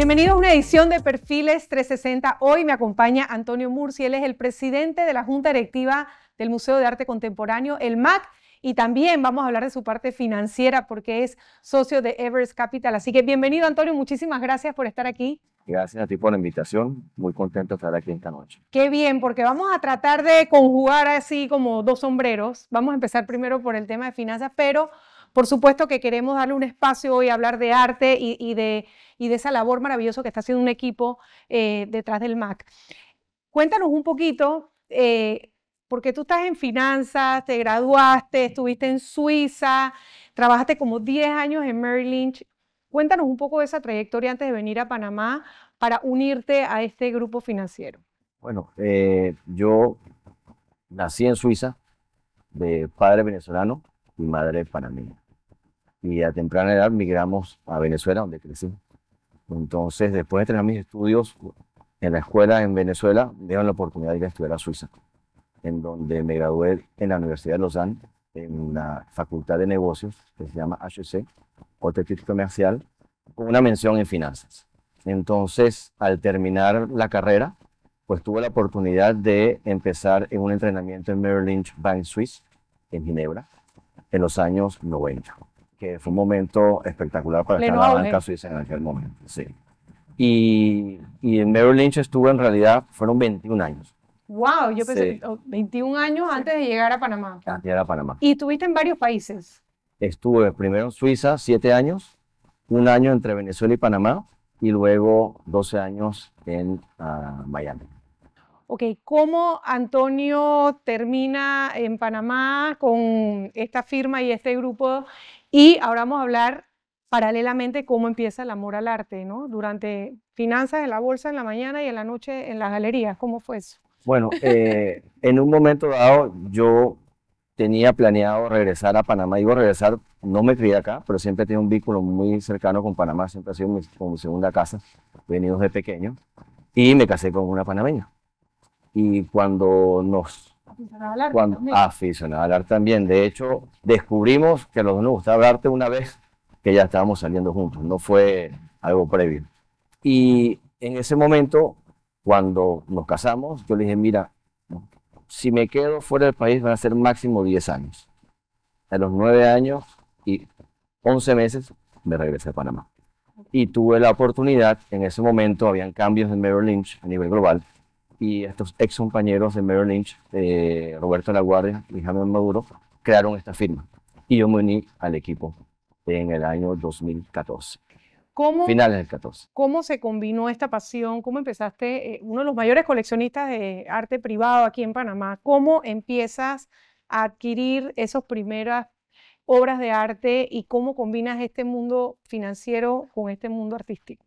Bienvenidos a una edición de Perfiles 360. Hoy me acompaña Antonio Murci, él es el presidente de la Junta Directiva del Museo de Arte Contemporáneo, el MAC, y también vamos a hablar de su parte financiera porque es socio de Everest Capital. Así que bienvenido Antonio, muchísimas gracias por estar aquí. Gracias a ti por la invitación, muy contento de estar aquí esta noche. Qué bien, porque vamos a tratar de conjugar así como dos sombreros. Vamos a empezar primero por el tema de finanzas, pero por supuesto que queremos darle un espacio hoy a hablar de arte y, de, esa labor maravillosa que está haciendo un equipo eh, detrás del MAC. Cuéntanos un poquito, eh, porque tú estás en finanzas, te graduaste, estuviste en Suiza, trabajaste como 10 años en Merrill Lynch. Cuéntanos un poco de esa trayectoria antes de venir a Panamá para unirte a este grupo financiero. Bueno, eh, yo nací en Suiza de padre venezolano y madre panameña y a temprana edad migramos a Venezuela, donde crecí. Entonces, después de terminar mis estudios en la escuela en Venezuela, me dieron la oportunidad de ir a estudiar a Suiza, en donde me gradué en la Universidad de Lausanne, en una Facultad de Negocios, que se llama HEC, o Comercial, con una mención en finanzas. Entonces, al terminar la carrera, pues tuve la oportunidad de empezar en un entrenamiento en Merrill Lynch Bank Suisse, en Ginebra, en los años 90 que fue un momento espectacular para estar en la banca suiza en aquel momento. Sí. Y, y en Merrill Lynch estuve en realidad, fueron 21 años. Wow, yo pensé 21 años antes de llegar a Panamá. Antes de llegar a Panamá. ¿Y estuviste en varios países? Estuve primero en Suiza, 7 años, un año entre Venezuela y Panamá, y luego 12 años en ah, Miami ok, ¿cómo Antonio termina en Panamá con esta firma y este grupo? Y ahora vamos a hablar paralelamente cómo empieza el amor al arte, ¿no? Durante finanzas en la bolsa en la mañana y en la noche en las galerías, ¿cómo fue eso? Bueno, eh, en un momento dado yo tenía planeado regresar a Panamá, iba a regresar, no me crié acá, pero siempre tenido un vínculo muy cercano con Panamá, siempre ha sido como segunda casa, venidos de pequeño, y me casé con una panameña y cuando nos... al arte. Cuando, también. también. De hecho, descubrimos que los dos nos gustaba el arte una vez que ya estábamos saliendo juntos, no fue algo previo. Y en ese momento, cuando nos casamos, yo le dije, mira, si me quedo fuera del país van a ser máximo 10 años. A los 9 años y 11 meses me regresé a Panamá. Y tuve la oportunidad, en ese momento habían cambios en Merrill Lynch a nivel global, y estos ex compañeros de Merrill Lynch, Roberto Laguardia y Jaime Maduro, crearon esta firma. Y yo me uní al equipo en el año 2014. ¿Cómo, Finales del 14. ¿Cómo se combinó esta pasión? ¿Cómo empezaste? Eh, uno de los mayores coleccionistas de arte privado aquí en Panamá. ¿Cómo empiezas a adquirir esas primeras obras de arte y cómo combinas este mundo financiero con este mundo artístico?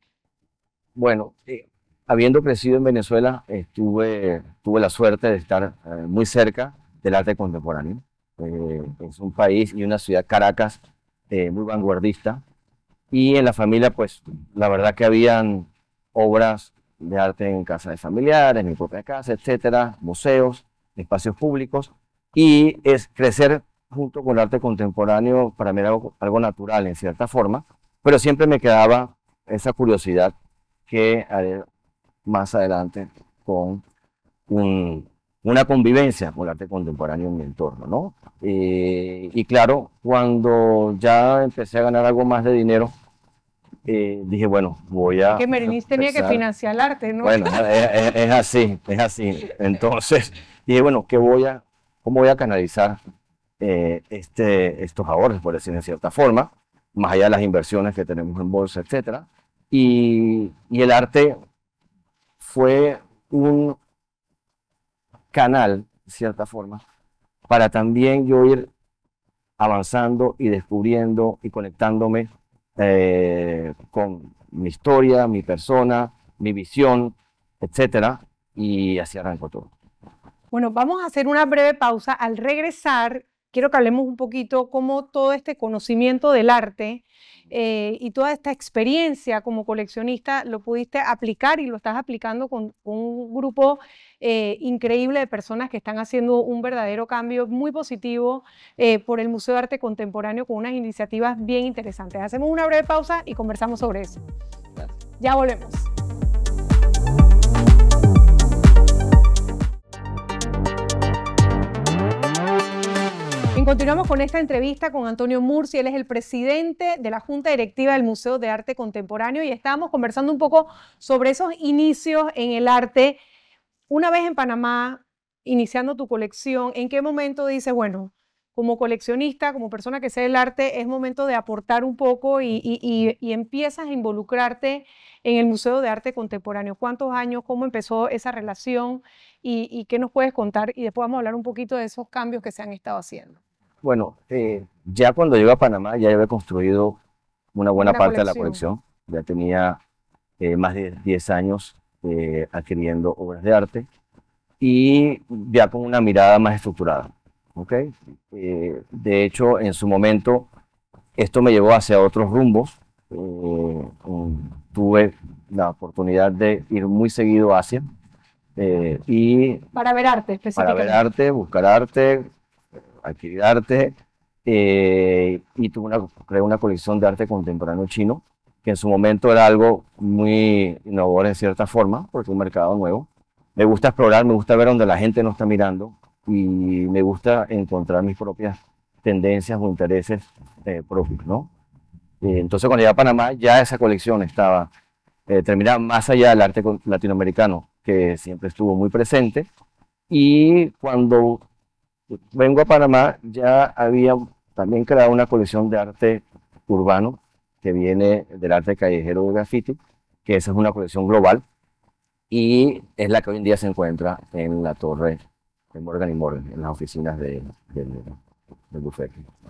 Bueno, eh, Habiendo crecido en Venezuela, estuve, eh, tuve la suerte de estar eh, muy cerca del arte contemporáneo. Eh, es un país y una ciudad, Caracas, muy vanguardista. Y en la familia, pues, la verdad que habían obras de arte en casa de familiares, en mi propia casa, etcétera, museos, espacios públicos. Y es crecer junto con el arte contemporáneo para mí era algo, natural en cierta forma, pero siempre me quedaba esa curiosidad que más adelante con una convivencia con el arte contemporáneo en mi entorno, ¿no? Eh, y claro, cuando ya empecé a ganar algo más de dinero, eh, dije, bueno, voy a... Que Merinís tenía que financiar el arte, ¿no? Bueno, es, así, es así. Entonces, dije, bueno, ¿qué voy a, ¿cómo voy a canalizar eh, este, estos ahorros, por decir en cierta forma, más allá de las inversiones que tenemos en bolsa, etcétera? Y, y el arte fue un canal, de cierta forma, para también yo ir avanzando y descubriendo y conectándome eh, con mi historia, mi persona, mi visión, etcétera, y así arrancó todo. Bueno, vamos a hacer una breve pausa. Al regresar, quiero que hablemos un poquito cómo todo este conocimiento del arte eh, y toda esta experiencia como coleccionista lo pudiste aplicar y lo estás aplicando con, un grupo eh, increíble de personas que están haciendo un verdadero cambio muy positivo eh, por el Museo de Arte Contemporáneo con unas iniciativas bien interesantes. Hacemos una breve pausa y conversamos sobre eso. Ya volvemos. continuamos con esta entrevista con Antonio Murci, él es el presidente de la Junta Directiva del Museo de Arte Contemporáneo y estábamos conversando un poco sobre esos inicios en el arte. Una vez en Panamá, iniciando tu colección, ¿en qué momento dices, bueno, como coleccionista, como persona que sé del arte, es momento de aportar un poco y, y empiezas a involucrarte en el Museo de Arte Contemporáneo. ¿Cuántos años? ¿Cómo empezó esa relación? ¿Y, qué nos puedes contar? Y después vamos a hablar un poquito de esos cambios que se han estado haciendo. Bueno, eh, ya cuando llego a Panamá ya había construido una buena parte de la colección. Ya tenía eh, más de 10 años eh, adquiriendo obras de arte y ya con una mirada más estructurada. ¿okay? de hecho, en su momento, esto me llevó hacia otros rumbos. tuve la oportunidad de ir muy seguido a Asia. y para ver arte específicamente. Para ver arte, buscar arte, adquirir arte eh, y tuve una, una colección de arte contemporáneo chino, que en su momento era algo muy innovador en cierta forma, porque un mercado nuevo. Me gusta explorar, me gusta ver donde la gente no está mirando y me gusta encontrar mis propias tendencias o intereses eh, propios, ¿no? Eh, entonces cuando llegué a Panamá ya esa colección estaba terminada más allá del arte latinoamericano, que siempre estuvo muy presente. Y cuando vengo a Panamá, ya había también creado una colección de arte urbano que viene del arte callejero de graffiti, que esa es una colección global y es la que hoy en día se encuentra en la torre de Morgan y Morgan, en las oficinas de, de, de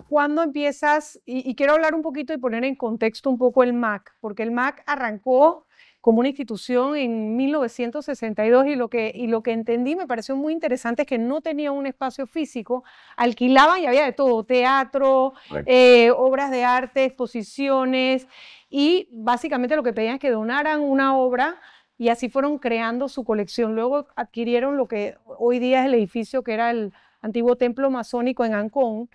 ¿Cuándo empiezas? Y, y, quiero hablar un poquito y poner en contexto un poco el MAC, porque el MAC arrancó como una institución en 1962 y lo que, y lo que entendí me pareció muy interesante es que no tenía un espacio físico, alquilaban y había de todo, teatro, eh, obras de arte, exposiciones y básicamente lo que pedían es que donaran una obra y así fueron creando su colección. Luego adquirieron lo que hoy día es el edificio que era el antiguo templo masónico en Ancón.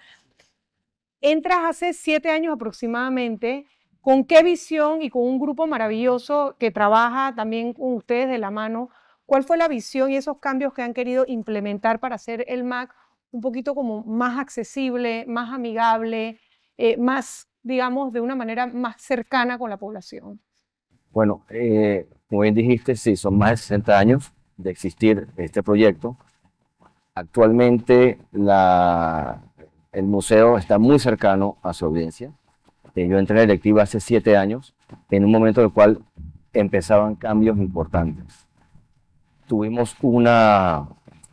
Entras hace siete años aproximadamente con qué visión y con un grupo maravilloso que trabaja también con ustedes de la mano, ¿cuál fue la visión y esos cambios que han querido implementar para hacer el Mac un poquito como más accesible, más amigable, eh, más, digamos, de una manera más cercana con la población? Bueno, eh, como bien dijiste, sí, son más de 60 años de existir este proyecto. Actualmente el museo está muy cercano a su audiencia este, yo entré en la hace siete años, en un momento en el cual empezaban cambios importantes. Tuvimos una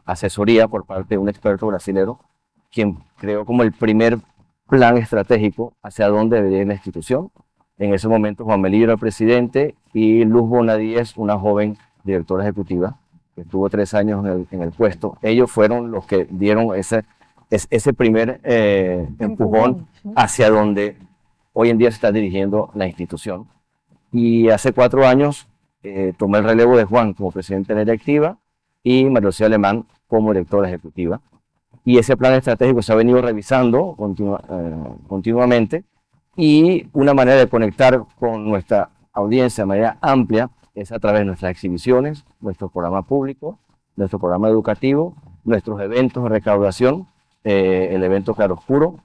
asesoría por parte de un experto brasilero, quien creó como el primer plan estratégico hacia dónde debería ir la institución. En ese momento Juan Melillo era presidente y Luz Bonadíez, una joven directora ejecutiva, que estuvo tres años en el, puesto. Ellos fueron los que dieron ese, primer eh, empujón hacia dónde Hoy en día se está dirigiendo la institución. Y hace cuatro años eh, tomé el relevo de Juan como presidente de la directiva y María Lucía Alemán como directora ejecutiva. Y ese plan estratégico se ha venido revisando eh, continuamente y una manera de conectar con nuestra audiencia de manera amplia es a través de nuestras exhibiciones, nuestro programa público, nuestro programa educativo, nuestros eventos de recaudación, eh, el evento Claro Oscuro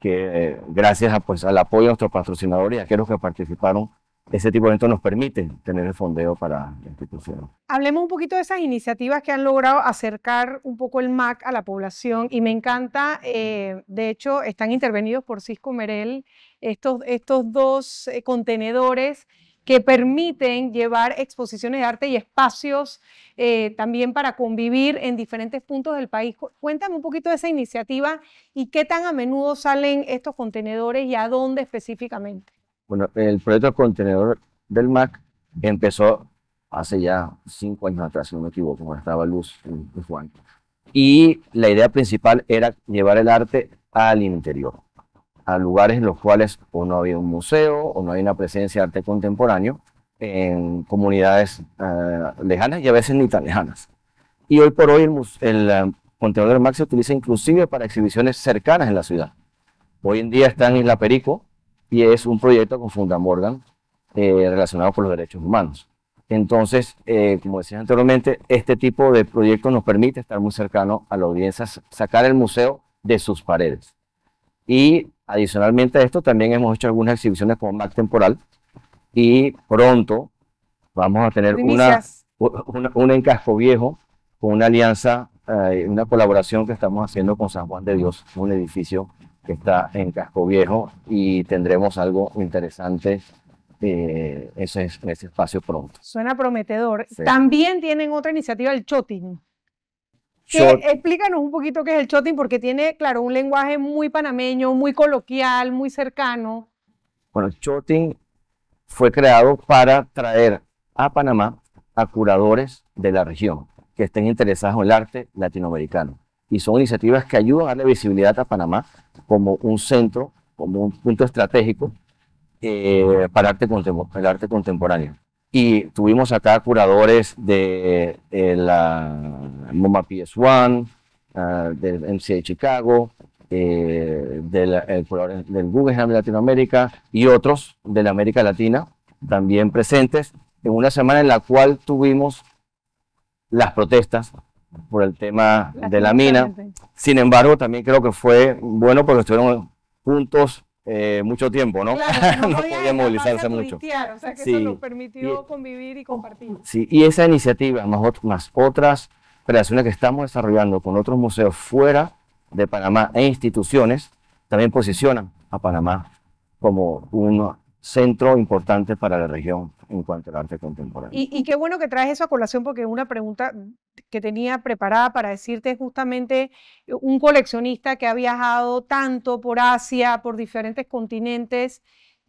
que eh, gracias pues, al apoyo de nuestros patrocinadores y aquellos que participaron, ese tipo de eventos nos permite tener el fondeo para la institución. Hablemos un poquito de esas iniciativas que han logrado acercar un poco el MAC a la población y me encanta, eh, de hecho, están intervenidos por Cisco Merel estos, estos dos eh, contenedores que permiten llevar exposiciones de arte y espacios eh, también para convivir en diferentes puntos del país. Cuéntame un poquito de esa iniciativa y qué tan a menudo salen estos contenedores y a dónde específicamente. Bueno, el proyecto Contenedor del MAC empezó hace ya cinco años atrás, si no me equivoco, cuando estaba Luz en Juan. Y la idea principal era llevar el arte al interior a lugares en los cuales o no había un museo o no hay una presencia de arte contemporáneo en comunidades eh, lejanas y a veces ni tan lejanas. Y hoy por hoy el, el contenedor eh, del MAC se utiliza inclusive para exhibiciones cercanas en la ciudad. Hoy en día está en Isla Perico y es un proyecto con Funda Morgan eh, relacionado con los derechos humanos. Entonces, como decía anteriormente, este tipo de proyectos nos permite estar muy cercano a la audiencia, sacar el museo de sus paredes. Y Adicionalmente a esto, también hemos hecho algunas exhibiciones con MAC temporal y pronto vamos a tener una, una, en Casco Viejo con una alianza, eh, una colaboración que estamos haciendo con San Juan de Dios, un edificio que está en Casco Viejo y tendremos algo interesante eh, ese, ese espacio pronto. Suena prometedor. También tienen otra iniciativa, el Chotin. Explícanos un poquito qué es el Choting porque tiene, claro, un lenguaje muy panameño, muy coloquial, muy cercano. Bueno, Choting fue creado para traer a Panamá a curadores de la región que estén interesados en el arte latinoamericano. Y son iniciativas que ayudan a darle visibilidad a Panamá como un centro, como un punto estratégico eh, para arte el arte contemporáneo. Y tuvimos acá curadores de, la MoMA PS1, uh, ah, del MCA Chicago, eh, del, el, del Guggenheim Latinoamérica y otros de la América Latina también presentes en una semana en la cual tuvimos las protestas por el tema de la mina. Sin embargo, también creo que fue bueno porque estuvieron juntos eh, mucho tiempo, ¿no? no, podía movilizarse mucho. o sea que sí. nos permitió e convivir y compartir. Sí, y esa iniciativa, más, más otras creaciones que estamos desarrollando con otros museos fuera de Panamá e instituciones, también posicionan a Panamá como uno centro importante para la región en cuanto al arte contemporáneo. Y, qué bueno que traes eso a colación porque una pregunta que tenía preparada para decirte es justamente un coleccionista que ha viajado tanto por Asia, por diferentes continentes,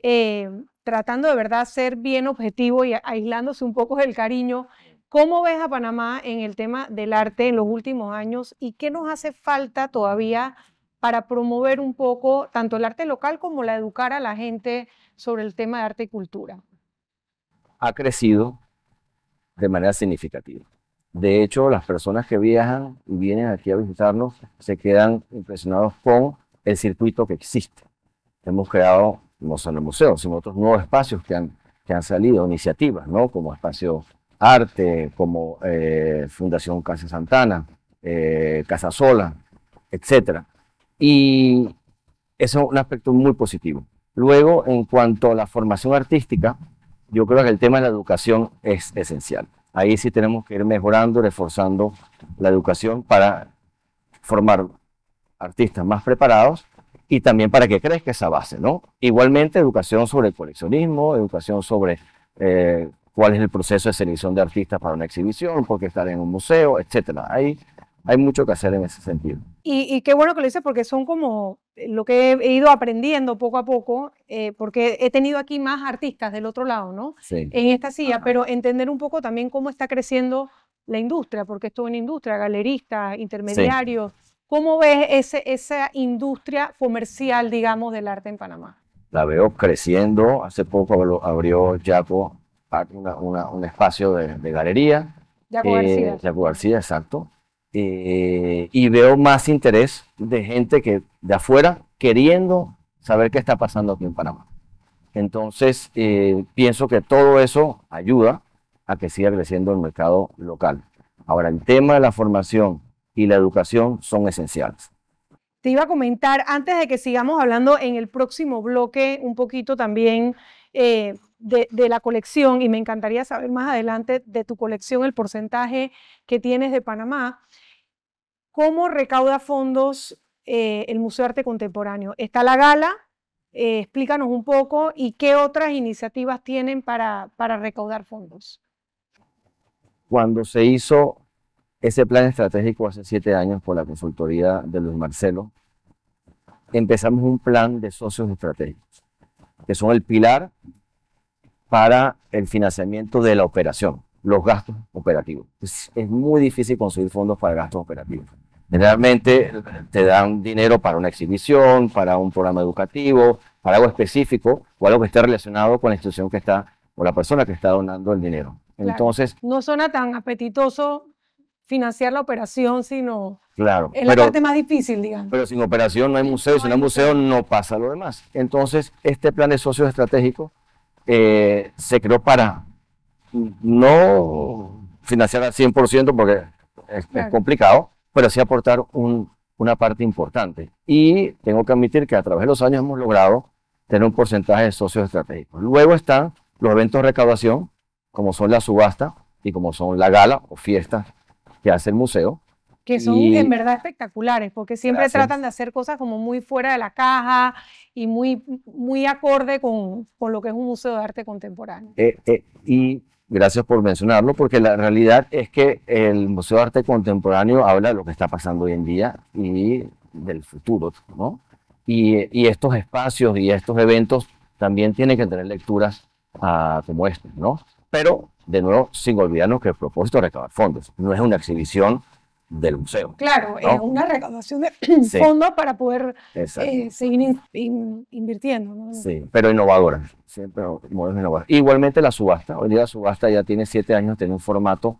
eh, tratando de verdad ser bien objetivo y aislándose un poco del cariño. ¿Cómo ves a Panamá en el tema del arte en los últimos años y qué nos hace falta todavía para promover un poco tanto el arte local como la educar a la gente sobre el tema de arte y cultura. Ha crecido de manera significativa. De hecho, las personas que viajan y vienen aquí a visitarnos se quedan impresionados con el circuito que existe. Hemos creado, no solo museos, sino otros nuevos espacios que han, que han salido, iniciativas, ¿no? como Espacio Arte, como eh, Fundación Casa Santana, eh, Casa Sola, etcétera y eso es un aspecto muy positivo. Luego, en cuanto a la formación artística, yo creo que el tema de la educación es esencial. Ahí sí tenemos que ir mejorando, reforzando la educación para formar artistas más preparados y también para que crezca esa base, ¿no? Igualmente, educación sobre el coleccionismo, educación sobre eh, cuál es el proceso de selección de artistas para una exhibición, por qué estar en un museo, etcétera. ahí hay mucho que hacer en ese sentido. Y, qué bueno que lo dices porque son como lo que he ido aprendiendo poco a poco, eh, porque he tenido aquí más artistas del otro lado, ¿no? Sí. En esta silla, pero entender un poco también cómo está creciendo la industria, porque esto es una industria, galeristas, intermediarios. ¿Cómo ves ese, esa industria comercial, digamos, del arte en Panamá? La veo creciendo. Hace poco abrió Jaco un espacio de, galería. Jaco eh, García, exacto eh, y veo más interés de gente que de afuera queriendo saber qué está pasando aquí en Panamá. Entonces, eh, pienso que todo eso ayuda a que siga creciendo el mercado local. Ahora, el tema de la formación y la educación son esenciales. Te iba a comentar, antes de que sigamos hablando en el próximo bloque, un poquito también eh, de, la colección, y me encantaría saber más adelante de tu colección el porcentaje que tienes de Panamá, ¿cómo recauda fondos eh, el Museo de Arte Contemporáneo? Está la gala, eh, explícanos un poco y qué otras iniciativas tienen para, para recaudar fondos. Cuando se hizo ese plan estratégico hace siete años por la consultoría de los Marcelo, empezamos un plan de socios estratégicos, que son el pilar para el financiamiento de la operación, los gastos operativos. Es, muy difícil conseguir fondos para gastos operativos. Generalmente te dan dinero para una exhibición, para un programa educativo, para algo específico o algo que esté relacionado con la institución que está o la persona que está donando el dinero. Entonces, no suena tan apetitoso financiar la operación, sino claro, es la parte más difícil, digamos. Pero sin operación no hay museo, no si museo no pasa lo demás. Entonces, este plan de socios estratégicos eh, se creó para no financiar al 100% porque es, es, complicado, pero sí aportar una parte importante. Y tengo que admitir que a través de los años hemos logrado tener un porcentaje de socios estratégicos. Luego están los eventos de recaudación, como son la subasta y como son la gala o fiestas que hace el museo que son en verdad espectaculares, porque siempre tratan de hacer cosas como muy fuera de la caja y muy, muy acorde con, con lo que es un museo de arte contemporáneo. Eh, eh, y gracias por mencionarlo, porque la realidad es que el Museo de Arte Contemporáneo habla de lo que está pasando hoy en día y del futuro, ¿no? Y, estos espacios y estos eventos también tienen que tener lecturas ah, como este ¿no? Pero, de nuevo, sin olvidarnos que el propósito es recabar fondos, no es una exhibición del museo. Claro, es eh, una recaudación de fondos para poder eh, seguir invirtiendo. Sí, pero innovadora, Igualmente la subasta, hoy día la subasta ya tiene siete años, tiene un formato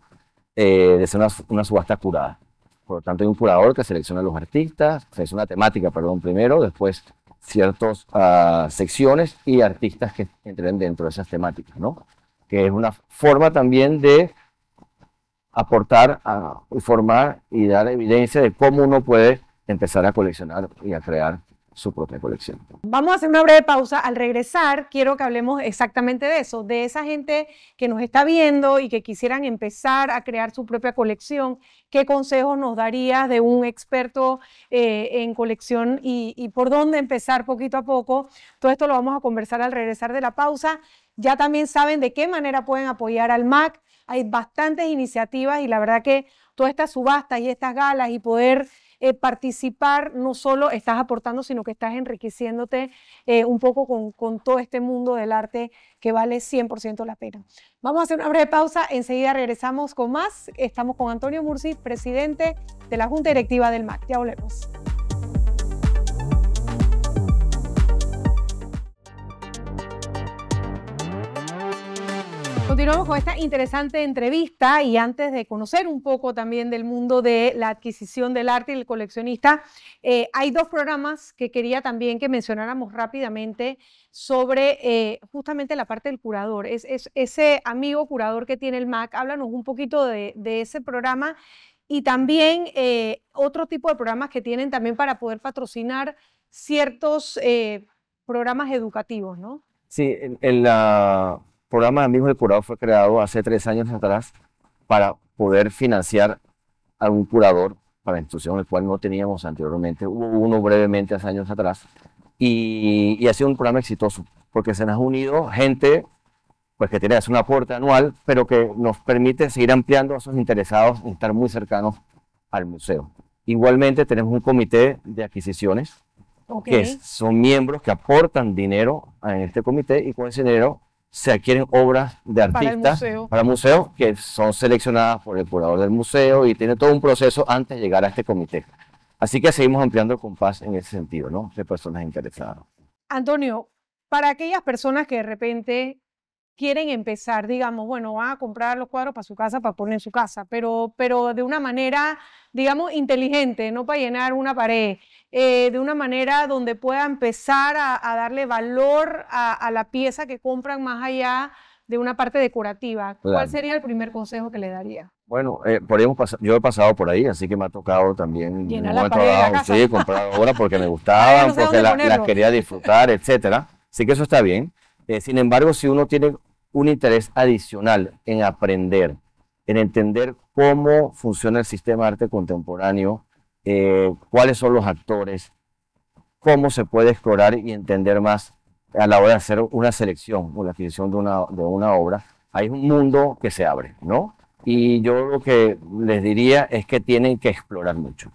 eh, de ser una, subasta curada. Por lo tanto, hay un curador que selecciona a los artistas, una temática, perdón, primero, después ciertas ah, secciones y artistas que entren dentro de esas temáticas, ¿no? Que es una forma también de aportar a, y y dar evidencia de cómo uno puede empezar a coleccionar y a crear su propia colección. Vamos a hacer una breve pausa. Al regresar, quiero que hablemos exactamente de eso, de esa gente que nos está viendo y que quisieran empezar a crear su propia colección. ¿Qué consejos nos darías de un experto eh, en colección y, y por dónde empezar poquito a poco? Todo esto lo vamos a conversar al regresar de la pausa. Ya también saben de qué manera pueden apoyar al MAC hay bastantes iniciativas y la verdad que todas estas subastas y estas galas y poder eh, participar, no solo estás aportando, sino que estás enriqueciéndote eh, un poco con, con, todo este mundo del arte que vale 100% la pena. Vamos a hacer una breve pausa, enseguida regresamos con más. Estamos con Antonio Mursi, presidente de la Junta Directiva del MAC. Ya volvemos. con esta interesante entrevista y antes de conocer un poco también del mundo de la adquisición del arte y el coleccionista, eh, hay dos programas que quería también que mencionáramos rápidamente sobre eh, justamente la parte del curador. Es, ese amigo curador que tiene el MAC, háblanos un poquito de, ese programa y también eh, otro tipo de programas que tienen también para poder patrocinar ciertos programas educativos, ¿no? Sí, en la programa de Amigos del Curado fue creado hace tres años atrás para poder financiar a un curador para la institución, el cual no teníamos anteriormente. Hubo uno brevemente hace años atrás y, ha sido un programa exitoso porque se nos ha unido gente pues que tiene un aporte anual, pero que nos permite seguir ampliando a esos interesados y estar muy cercanos al museo. Igualmente tenemos un comité de adquisiciones, que son miembros que aportan dinero a este comité y con ese dinero se adquieren obras de artistas para, museos que son seleccionadas por el curador del museo y tiene todo un proceso antes de llegar a este comité. Así que seguimos ampliando el compás en ese sentido, ¿no? De personas interesadas. Antonio, para aquellas personas que de repente quieren empezar, digamos, bueno, van a comprar los cuadros para su casa, para poner en su casa, pero, pero de una manera, digamos, inteligente, no para llenar una pared, eh, de una manera donde pueda empezar a, darle valor a, la pieza que compran más allá de una parte decorativa. ¿Cuál sería el primer consejo que le daría? Bueno, eh, yo he pasado por ahí, así que me ha tocado también llenar la pared sí, comprar ahora porque me gustaban, porque las quería disfrutar, etcétera. Así que eso está bien. Eh, sin embargo, si uno tiene un interés adicional en aprender, en entender cómo funciona el sistema de arte contemporáneo, eh, cuáles son los actores, cómo se puede explorar y entender más a la hora de hacer una selección o la adquisición de una, obra. Hay un mundo que se abre, ¿no? Y yo lo que les diría es que tienen que explorar mucho.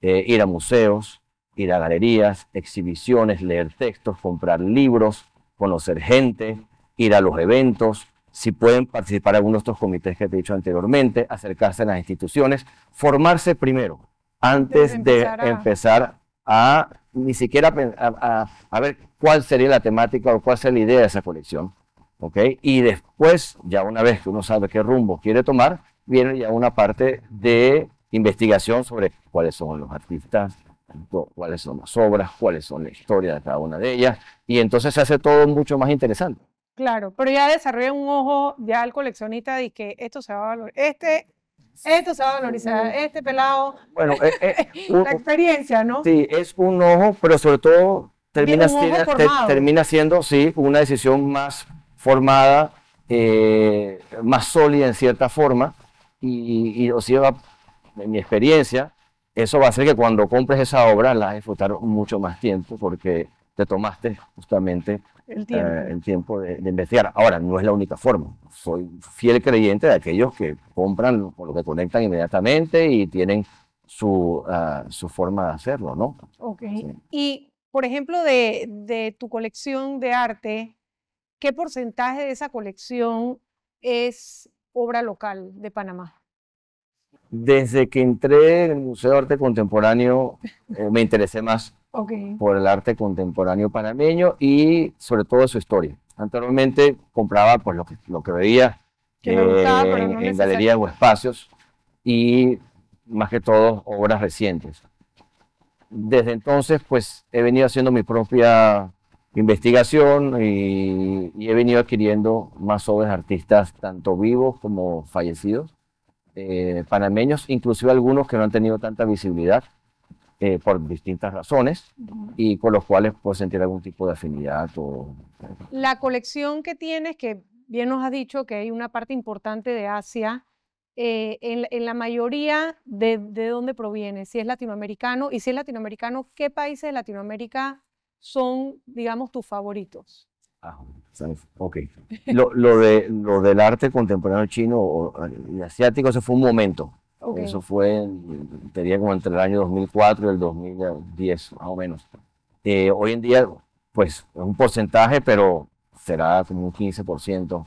Eh, ir a museos, ir a galerías, exhibiciones, leer textos, comprar libros, conocer gente, ir a los eventos, si pueden participar en algunos de estos comités que te he dicho anteriormente, acercarse a las instituciones, formarse primero, antes de empezar, a... ni siquiera a, ver cuál sería la temática o cuál sería la idea de esa colección. ¿ok? Y después, ya una vez que uno sabe qué rumbo quiere tomar, viene ya una parte de investigación sobre cuáles son los artistas, cuáles son las obras, cuáles son la historia de cada una de ellas, y entonces se hace todo mucho más interesante. Claro, pero ya desarrollé un ojo ya al coleccionista de que esto se va a Este, esto se va a valorizar, este pelado. Bueno, eh, eh una la experiencia, ¿no? Sí, es un ojo, pero sobre todo termina, siendo, siendo, sí, una decisión más formada, eh, más sólida en cierta forma. Y, en mi experiencia, eso va a hacer que cuando compres esa obra la vas mucho más tiempo porque te tomaste justamente eh, el tiempo, de, investigar. Ahora, no es la única forma. Soy fiel creyente de aquellos que compran por lo que conectan inmediatamente y tienen su, ah, su forma de hacerlo, ¿no? Y, por ejemplo, de, tu colección de arte, ¿qué porcentaje de esa colección es obra local de Panamá? Desde que entré en el Museo de Arte Contemporáneo eh, me interesé más por el arte contemporáneo panameño y sobre todo su historia. Anteriormente compraba pues, lo, que, lo que veía eh, en, galerías o espacios y más que todo obras recientes. Desde entonces pues he venido haciendo mi propia investigación y, he venido adquiriendo más obras de artistas tanto vivos como fallecidos, eh, panameños, inclusive algunos que no han tenido tanta visibilidad eh, por distintas razones y con los cuales puedo sentir algún tipo de afinidad. O... La colección que tienes, que bien nos has dicho que hay una parte importante de Asia, eh, en, en, la mayoría de, de, dónde proviene, si es latinoamericano y si es latinoamericano, ¿qué países de Latinoamérica son, digamos, tus favoritos? Ah, ok. Lo, lo, de, lo del arte contemporáneo chino o eh, asiático, ese fue un momento. Eso fue, sería como entre el año 2004 y el 2010, más o menos. Eh, hoy en día, pues es un porcentaje, pero será como un 15%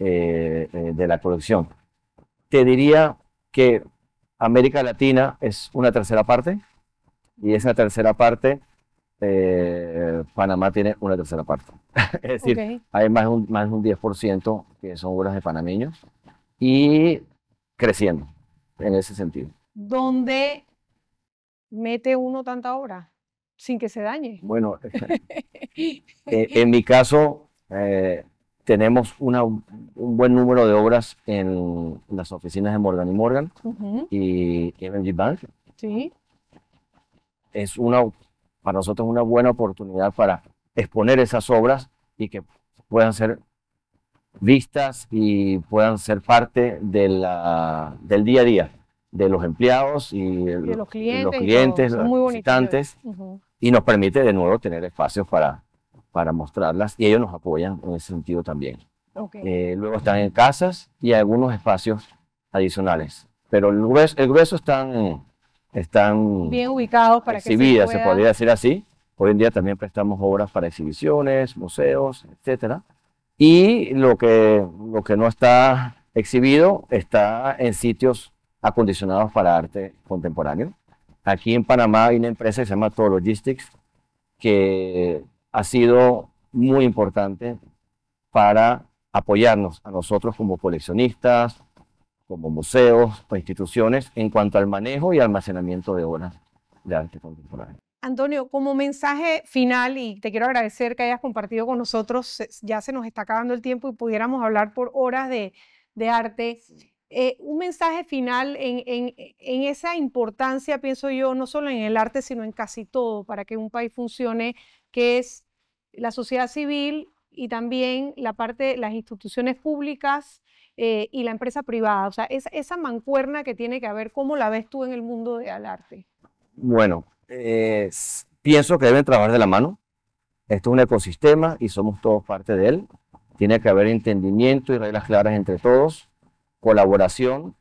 eh, eh, de la colección. Te diría que América Latina es una tercera parte y esa tercera parte, Panamá tiene una tercera parte. es decir, hay más un, más de un 10% que son obras de panameños y creciendo en ese sentido. ¿Dónde mete uno tanta obra sin que se dañe? Bueno, en, mi caso eh, tenemos un buen número de obras en las oficinas de Morgan y Morgan y MG Bank. Sí. Es una, para nosotros una buena oportunidad para exponer esas obras y que puedan ser vistas y puedan ser parte de del día a día de los empleados y, los clientes, los, visitantes. Y nos permite de nuevo tener espacios para, para mostrarlas y ellos nos apoyan en ese sentido también. Eh, luego están en casas y algunos espacios adicionales. Pero el grueso, están, están bien ubicados para que se, se podría decir así. Hoy en día también prestamos obras para exhibiciones, museos, etcétera y lo que, lo que no está exhibido está en sitios acondicionados para arte contemporáneo. Aquí en Panamá hay una empresa que se llama Todo Logistics que ha sido muy importante para apoyarnos a nosotros como coleccionistas, como museos o instituciones en cuanto al manejo y almacenamiento de obras de arte contemporáneo. Antonio, como mensaje final, y te quiero agradecer que hayas compartido con nosotros, ya se nos está acabando el tiempo y pudiéramos hablar por horas de, arte. Eh, un mensaje final en, esa importancia, pienso yo, no solo en el arte, sino en casi todo para que un país funcione, que es la sociedad civil y también la parte, las instituciones públicas eh, y la empresa privada. O sea, esa mancuerna que tiene que haber, ¿cómo la ves tú en el mundo del arte? Bueno, pienso que deben trabajar de la mano. Esto es un ecosistema y somos todos parte de él. Tiene que haber entendimiento y reglas claras entre todos, colaboración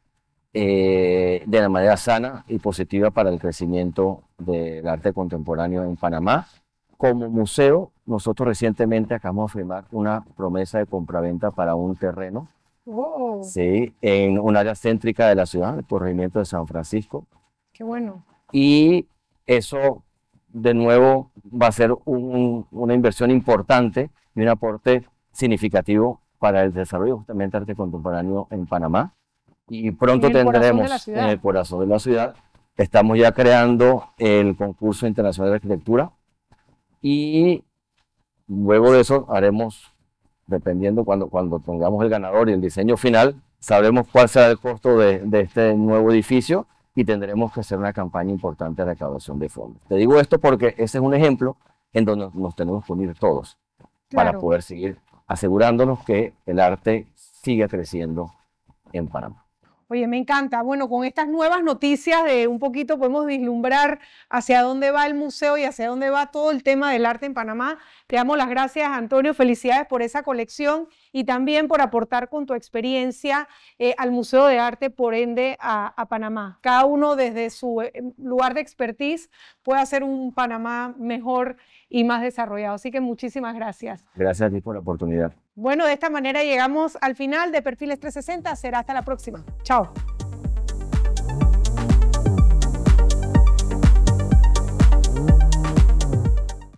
eh, de la manera sana y positiva para el crecimiento del arte contemporáneo en Panamá. Como museo, nosotros recientemente acabamos de firmar una promesa de compraventa para un terreno. Sí, en un área céntrica de la ciudad, el corregimiento de San Francisco. Qué bueno. Y eso de nuevo va a ser una inversión importante y un aporte significativo para el desarrollo justamente arte contemporáneo en Panamá. Y pronto tendremos en el corazón de la ciudad, estamos ya creando el concurso internacional de arquitectura y luego de eso haremos, dependiendo cuando, cuando tengamos el ganador y el diseño final, sabremos cuál será el costo de este nuevo edificio y tendremos que hacer una campaña importante de recaudación de fondos. Te digo esto porque ese es un ejemplo en donde nos tenemos que unir todos para poder seguir asegurándonos que el arte siga creciendo en Panamá. Oye, me encanta. Bueno, con estas nuevas noticias de un poquito podemos vislumbrar hacia dónde va el museo y hacia dónde va todo el tema del arte en Panamá. Te damos las gracias, Antonio. Felicidades por esa colección y también por aportar con tu experiencia eh, al Museo de Arte, por ende, a, Panamá. Cada uno desde su eh, lugar de expertise puede hacer un Panamá mejor y más desarrollado. Así que muchísimas gracias. Gracias a ti por la oportunidad. Bueno, de esta manera llegamos al final de Perfiles 360. Será hasta la próxima. Chao.